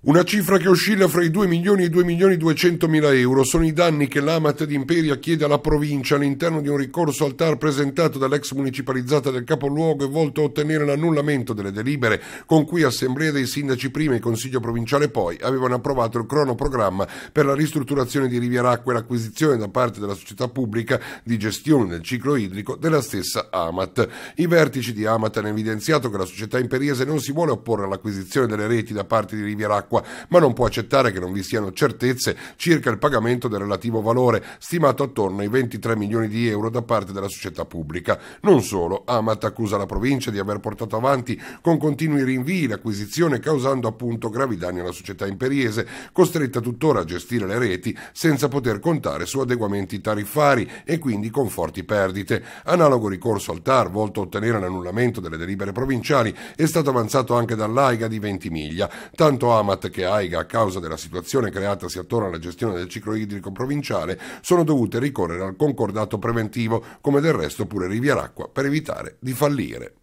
Una cifra che oscilla fra i 2 milioni e i 2 milioni 200 mila euro sono i danni che l'Amat di Imperia chiede alla provincia all'interno di un ricorso al TAR presentato dall'ex municipalizzata del capoluogo e volto a ottenere l'annullamento delle delibere con cui Assemblea dei Sindaci prima e Consiglio Provinciale poi avevano approvato il cronoprogramma per la ristrutturazione di Rivieracqua e l'acquisizione da parte della società pubblica di gestione del ciclo idrico della stessa Amat. I vertici di Amat hanno evidenziato che la società imperiese non si vuole opporre all'acquisizione delle reti da parte di Rivieracqua dell'acqua, ma non può accettare che non vi siano certezze circa il pagamento del relativo valore, stimato attorno ai 23 milioni di euro da parte della società pubblica. Non solo, Amat accusa la provincia di aver portato avanti con continui rinvii l'acquisizione, causando appunto gravi danni alla società imperiese, costretta tuttora a gestire le reti senza poter contare su adeguamenti tariffari e quindi con forti perdite. Analogo ricorso al TAR, volto a ottenere l'annullamento delle delibere provinciali, è stato avanzato anche dall'AIGA di Ventimiglia. Tanto Amat Istat che AIGA, a causa della situazione creatasi attorno alla gestione del ciclo idrico provinciale, sono dovute ricorrere al concordato preventivo, come del resto pure Rivieracqua, per evitare di fallire.